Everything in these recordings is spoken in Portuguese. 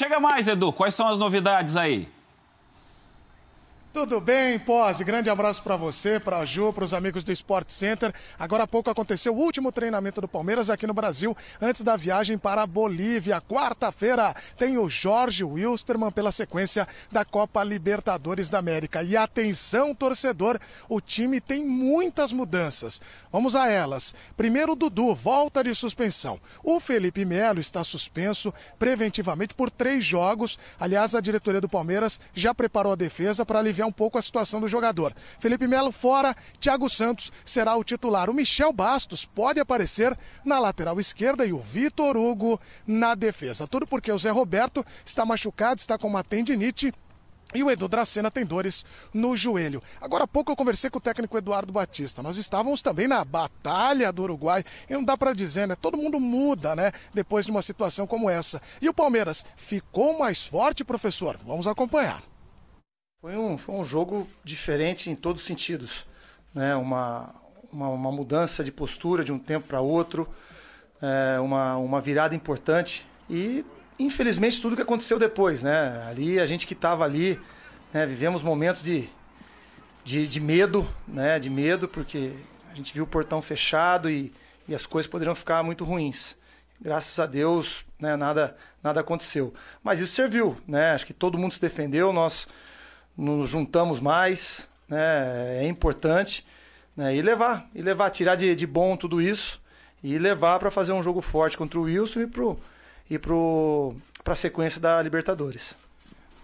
Chega mais, Edu. Quais são as novidades aí? Tudo bem, pós Grande abraço para você, para a Ju, para os amigos do Sport Center. Agora há pouco aconteceu o último treinamento do Palmeiras aqui no Brasil, antes da viagem para a Bolívia. Quarta-feira tem o Jorge Wilstermann pela sequência da Copa Libertadores da América. E atenção, torcedor, o time tem muitas mudanças. Vamos a elas. Primeiro, o Dudu volta de suspensão. O Felipe Melo está suspenso preventivamente por três jogos. Aliás, a diretoria do Palmeiras já preparou a defesa para aliviar aliviar um pouco a situação do jogador. Felipe Melo fora, Thiago Santos será o titular. O Michel Bastos pode aparecer na lateral esquerda e o Vitor Hugo na defesa. Tudo porque o Zé Roberto está machucado, está com uma tendinite e o Edu Dracena tem dores no joelho. Agora há pouco eu conversei com o técnico Eduardo Batista. Nós estávamos também na batalha do Uruguai. E não dá para dizer, né? Todo mundo muda, né? Depois de uma situação como essa. E o Palmeiras ficou mais forte, professor? Vamos acompanhar. Foi um, foi um jogo diferente em todos os sentidos. Né? Uma, uma, uma mudança de postura de um tempo para outro, é, uma, uma virada importante. E, infelizmente, tudo que aconteceu depois. Né? Ali, a gente que estava ali, né? vivemos momentos de, de, de, medo, né? de medo, porque a gente viu o portão fechado e, e as coisas poderiam ficar muito ruins graças a Deus, né, nada, nada aconteceu. Mas isso serviu, né? Acho que todo mundo se defendeu, nós nos juntamos mais, né? É importante, né? E levar, e levar, tirar de, de bom tudo isso e levar para fazer um jogo forte contra o Wilson e pro e pro para a sequência da Libertadores.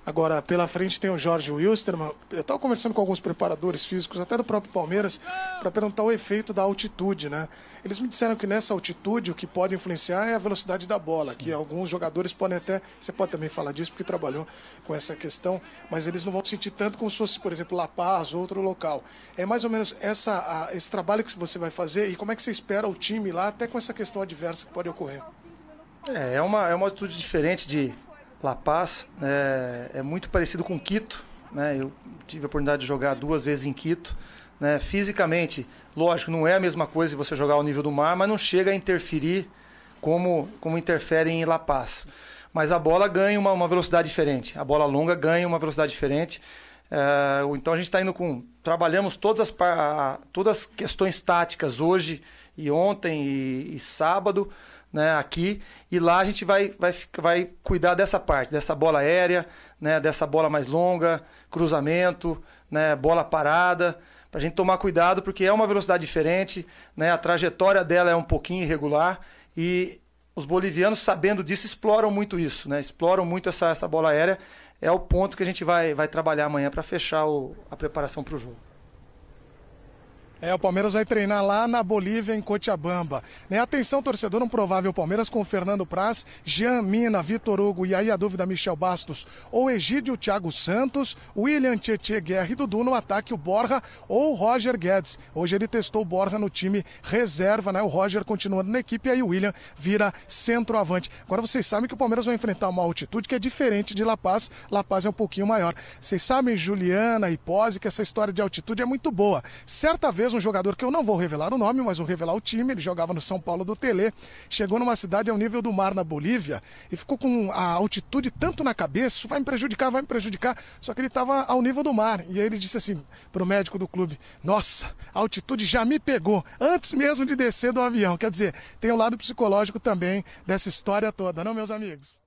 Agora, pela frente tem o Jorge Wilstermann. Eu estava conversando com alguns preparadores físicos, até do próprio Palmeiras, para perguntar o efeito da altitude, né? Eles me disseram que nessa altitude o que pode influenciar é a velocidade da bola, Sim. que alguns jogadores podem até. Você pode também falar disso, porque trabalhou com essa questão, mas eles não vão sentir tanto como se fosse, por exemplo, La Paz ou outro local. É mais ou menos essa, esse trabalho que você vai fazer e como é que você espera o time lá, até com essa questão adversa que pode ocorrer. É, é uma, é uma atitude diferente de La Paz é, é muito parecido com Quito. Né? Eu tive a oportunidade de jogar duas vezes em Quito. Né? Fisicamente, lógico, não é a mesma coisa de você jogar ao nível do mar, mas não chega a interferir como, como interfere em La Paz. Mas a bola ganha uma, uma velocidade diferente. A bola longa ganha uma velocidade diferente. É, então a gente está indo com. Trabalhamos todas as, todas as questões táticas hoje e ontem e, e sábado né, aqui e lá a gente vai, vai, vai cuidar dessa parte, dessa bola aérea, né, dessa bola mais longa, cruzamento, né, bola parada, para a gente tomar cuidado porque é uma velocidade diferente, né, a trajetória dela é um pouquinho irregular e os bolivianos, sabendo disso, exploram muito isso, né, exploram muito essa, essa bola aérea. É o ponto que a gente vai, vai trabalhar amanhã para fechar o, a preparação para o jogo. É, o Palmeiras vai treinar lá na Bolívia, em Cochabamba. Né? Atenção, torcedor, um provável Palmeiras com Fernando Praz, Jean Mina, Vitor Hugo e aí a dúvida Michel Bastos ou Egídio Thiago Santos, William Tietê Guerra e Dudu no ataque, o Borja ou Roger Guedes. Hoje ele testou o Borja no time reserva, né? O Roger continuando na equipe e aí o William vira centroavante. Agora vocês sabem que o Palmeiras vai enfrentar uma altitude que é diferente de La Paz. La Paz é um pouquinho maior. Vocês sabem, Juliana e Pose, que essa história de altitude é muito boa. Certa vez Fortaleza, um jogador que eu não vou revelar o nome, mas vou revelar o time, ele jogava no São Paulo do Tele, chegou numa cidade ao nível do mar na Bolívia e ficou com a altitude tanto na cabeça, isso vai me prejudicar, vai me prejudicar, só que ele estava ao nível do mar. E aí ele disse assim para o médico do clube: Nossa, a altitude já me pegou, antes mesmo de descer do avião. Quer dizer, tem o um lado psicológico também dessa história toda, não, meus amigos?